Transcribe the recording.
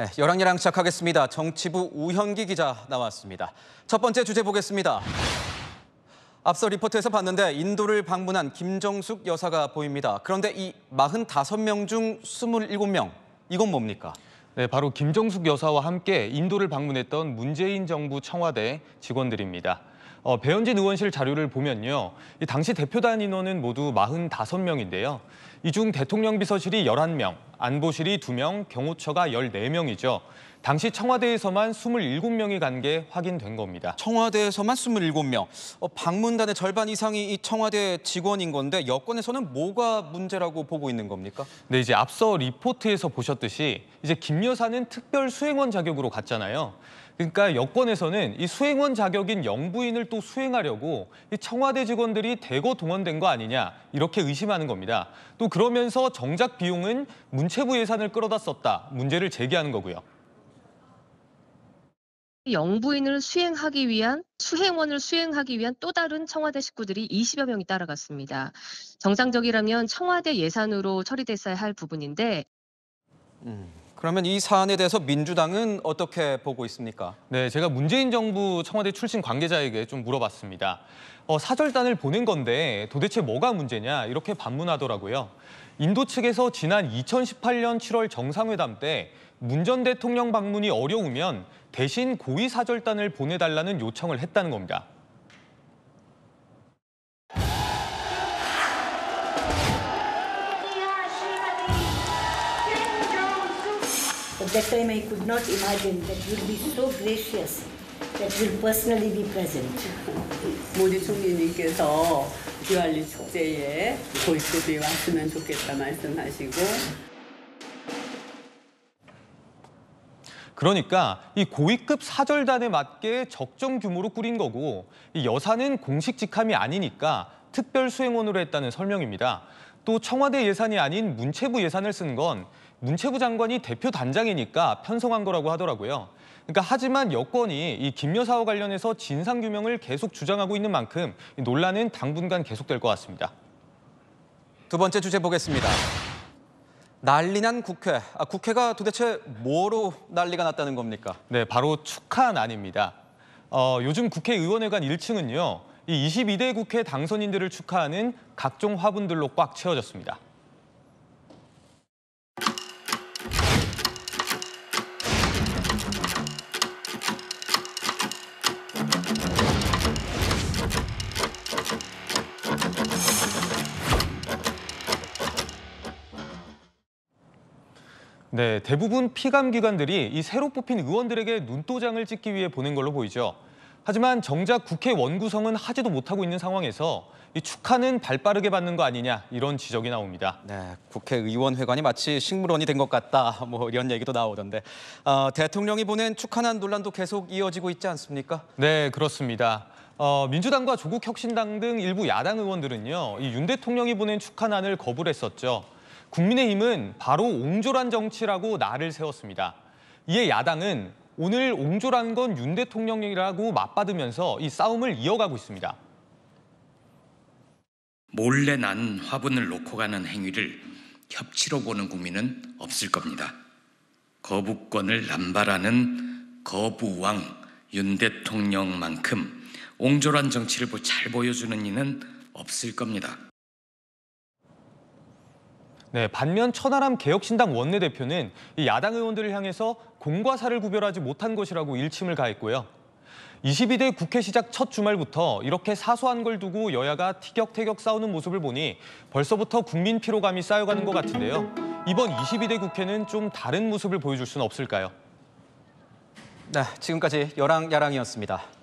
네, 열랑열랑 시작하겠습니다. 정치부 우현기 기자 나왔습니다. 첫 번째 주제 보겠습니다. 앞서 리포트에서 봤는데 인도를 방문한 김정숙 여사가 보입니다. 그런데 이 45명 중 27명, 이건 뭡니까? 네, 바로 김정숙 여사와 함께 인도를 방문했던 문재인 정부 청와대 직원들입니다. 어, 배현진 의원실 자료를 보면요. 이 당시 대표단 인원은 모두 45명인데요. 이 중 대통령 비서실이 11명, 안보실이 2명, 경호처가 14명이죠. 당시 청와대에서만 27명이 간 게 확인된 겁니다. 청와대에서만 27명. 어, 방문단의 절반 이상이 이 청와대 직원인 건데 여권에서는 뭐가 문제라고 보고 있는 겁니까? 네, 이제 앞서 리포트에서 보셨듯이 이제 김 여사는 특별 수행원 자격으로 갔잖아요. 그러니까 여권에서는 이 수행원 자격인 영부인을 또 수행하려고 이 청와대 직원들이 대거 동원된 거 아니냐 이렇게 의심하는 겁니다. 또 그러면서 정작 비용은 문 문체부 예산을 끌어다 썼다 문제를 제기하는 거고요. 영부인을 수행하기 위한 수행원을 수행하기 위한 또 다른 청와대 식구들이 20여 명이 따라갔습니다. 정상적이라면 청와대 예산으로 처리됐어야 할 부분인데 음. 그러면 이 사안에 대해서 민주당은 어떻게 보고 있습니까? 네, 제가 문재인 정부 청와대 출신 관계자에게 좀 물어봤습니다. 어, 사절단을 보낸 건데 도대체 뭐가 문제냐 이렇게 반문하더라고요. 인도 측에서 지난 2018년 7월 정상회담 때 문 전 대통령 방문이 어려우면 대신 고위 사절단을 보내달라는 요청을 했다는 겁니다. At that time, I could not imagine that you d be so gracious that you l l personally be present. 모디 총리님께서 디왈리 축제에 골수비 왔으면 좋겠다 말씀하시고 그러니까 이 고위급 사절단에 맞게 적정 규모로 꾸린 거고 이 여사는 공식 직함이 아니니까 특별 수행원으로 했다는 설명입니다. 또 청와대 예산이 아닌 문체부 예산을 쓴건 문체부 장관이 대표 단장이니까 편성한 거라고 하더라고요. 그러니까 하지만 여권이 이 김여사와 관련해서 진상규명을 계속 주장하고 있는 만큼 논란은 당분간 계속될 것 같습니다. 두 번째 주제 보겠습니다. 난리난 국회. 아, 국회가 도대체 뭐로 난리가 났다는 겁니까? 네, 바로 축하난입니다. 어, 요즘 국회의원회관 1층은요. 이 22대 국회 당선인들을 축하하는 각종 화분들로 꽉 채워졌습니다. 네, 대부분 피감 기관들이 이 새로 뽑힌 의원들에게 눈도장을 찍기 위해 보낸 걸로 보이죠. 하지만 정작 국회 원구성은 하지도 못하고 있는 상황에서 이 축하는 발빠르게 받는 거 아니냐 이런 지적이 나옵니다. 네, 국회의원회관이 마치 식물원이 된 것 같다 뭐 이런 얘기도 나오던데 어, 대통령이 보낸 축하난 논란도 계속 이어지고 있지 않습니까? 네, 그렇습니다. 어, 민주당과 조국혁신당 등 일부 야당 의원들은요, 이 윤 대통령이 보낸 축하난을 거부를 했었죠. 국민의힘은 바로 옹졸한 정치라고 나를 세웠습니다. 이에 야당은 오늘 옹졸한 건 윤 대통령이라고 맞받으면서 이 싸움을 이어가고 있습니다. 몰래 난 화분을 놓고 가는 행위를 협치로 보는 국민은 없을 겁니다. 거부권을 남발하는 거부왕 윤 대통령만큼 옹졸한 정치를 잘 보여주는 이는 없을 겁니다. 네, 반면 천하람 개혁신당 원내대표는 야당 의원들을 향해서 공과 사를 구별하지 못한 것이라고 일침을 가했고요. 22대 국회 시작 첫 주말부터 이렇게 사소한 걸 두고 여야가 티격태격 싸우는 모습을 보니 벌써부터 국민 피로감이 쌓여가는 것 같은데요. 이번 22대 국회는 좀 다른 모습을 보여줄 수는 없을까요? 네, 지금까지 여랑야랑이었습니다.